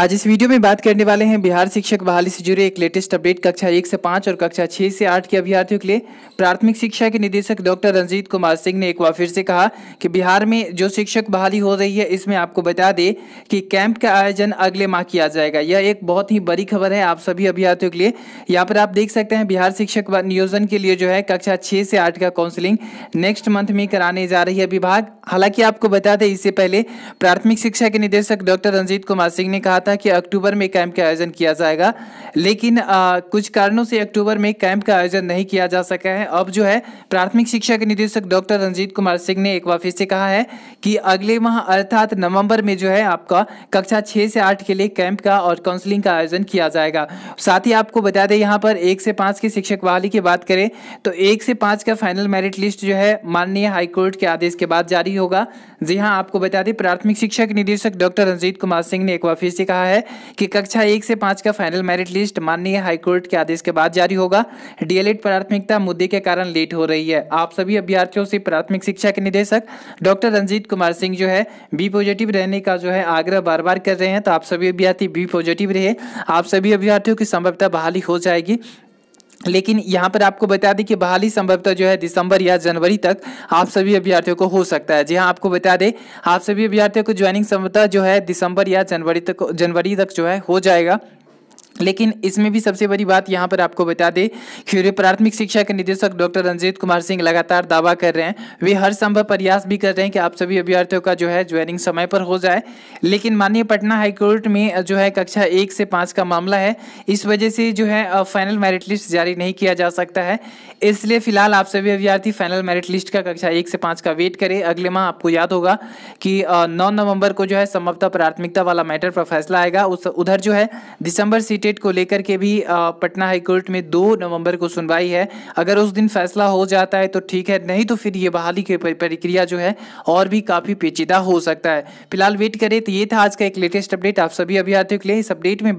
आज इस वीडियो में बात करने वाले हैं बिहार शिक्षक बहाली से जुड़े एक लेटेस्ट अपडेट कक्षा एक से पाँच और कक्षा छः से आठ के अभ्यर्थियों के लिए प्राथमिक शिक्षा के निदेशक डॉक्टर रंजीत कुमार सिंह ने एक बार फिर से कहा कि बिहार में जो शिक्षक बहाली हो रही है इसमें आपको बता दें कि कैंप का आयोजन अगले माह किया जाएगा यह एक बहुत ही बड़ी खबर है आप सभी अभ्यर्थियों के लिए यहाँ पर आप देख सकते हैं बिहार शिक्षक नियोजन के लिए जो है कक्षा छः से आठ का काउंसलिंग नेक्स्ट मंथ में कराने जा रही है विभाग हालांकि आपको बता दें इससे पहले प्राथमिक शिक्षा के निदेशक डॉक्टर रंजीत कुमार सिंह ने कहा था कि अक्टूबर में कैंप का आयोजन किया जाएगा लेकिन आ, कुछ कारणों से अक्टूबर में कैंप का आयोजन नहीं किया जा सका है अब जो है प्राथमिक शिक्षा के निदेशक डॉक्टर रंजीत कुमार सिंह ने एक बार फिर से कहा है कि अगले माह अर्थात नवंबर में जो है आपका कक्षा छः से आठ के लिए कैंप का और काउंसलिंग का आयोजन किया जाएगा साथ ही आपको बता दें यहाँ पर एक से पाँच की शिक्षक बहाली की बात करें तो एक से पाँच का फाइनल मेरिट लिस्ट जो है माननीय हाईकोर्ट के आदेश के बाद जारी होगा जी हाँ आपको बता दें प्राथमिक शिक्षा के निदेशक डॉक्टर रंजीत कुमार सिंह ने एक बार फिर से कहा है कि कक्षा एक से पांच का फाइनल मेरिट लिस्ट माननीय हाईकोर्ट के आदेश के बाद जारी होगा डीएलएड प्राथमिकता मुद्दे के कारण लेट हो रही है आप सभी अभ्यर्थियों से प्राथमिक शिक्षा के निदेशक डॉक्टर रंजीत कुमार सिंह जो है बी पॉजिटिव रहने का जो है आग्रह बार बार कर रहे हैं तो आप सभी अभ्यर्थी बी पॉजिटिव रहे आप सभी अभ्यर्थियों की संभवता बहाली हो जाएगी लेकिन यहाँ पर आपको बता दें कि बहाली संभवतः जो है दिसंबर या जनवरी तक आप सभी अभ्यर्थियों को हो सकता है जी हाँ आपको बता दें आप सभी अभ्यर्थियों को ज्वाइनिंग संभवतः जो है दिसंबर या जनवरी तक जनवरी तक जो है हो जाएगा लेकिन इसमें भी सबसे बड़ी बात यहाँ पर आपको बता दें कि प्राथमिक शिक्षा के निदेशक डॉक्टर रंजीत कुमार सिंह लगातार दावा कर रहे हैं वे हर संभव प्रयास भी कर रहे हैं कि आप सभी अभ्यर्थियों का जो है ज्वाइनिंग समय पर हो जाए लेकिन माननीय पटना हाईकोर्ट में जो है कक्षा एक से पाँच का मामला है इस वजह से जो है फाइनल मेरिट लिस्ट जारी नहीं किया जा सकता है इसलिए फिलहाल आप सभी अभ्यर्थी फाइनल मेरिट लिस्ट का कक्षा एक से पाँच का वेट करें अगले माह आपको याद होगा कि नौ नवम्बर को जो है संभवतः प्राथमिकता वाला मैटर पर फैसला आएगा उस उधर जो है दिसंबर सीट रिलेटेड को लेकर के भी पटना हाईकोर्ट में दो नवंबर को सुनवाई है अगर उस दिन फैसला हो जाता है तो ठीक है नहीं तो फिर ये बहाली की प्रक्रिया जो है और भी काफ़ी पेचीदा हो सकता है फिलहाल वेट करें तो ये था आज का एक लेटेस्ट अपडेट आप सभी अभ्यर्थियों के लिए इस अपडेट में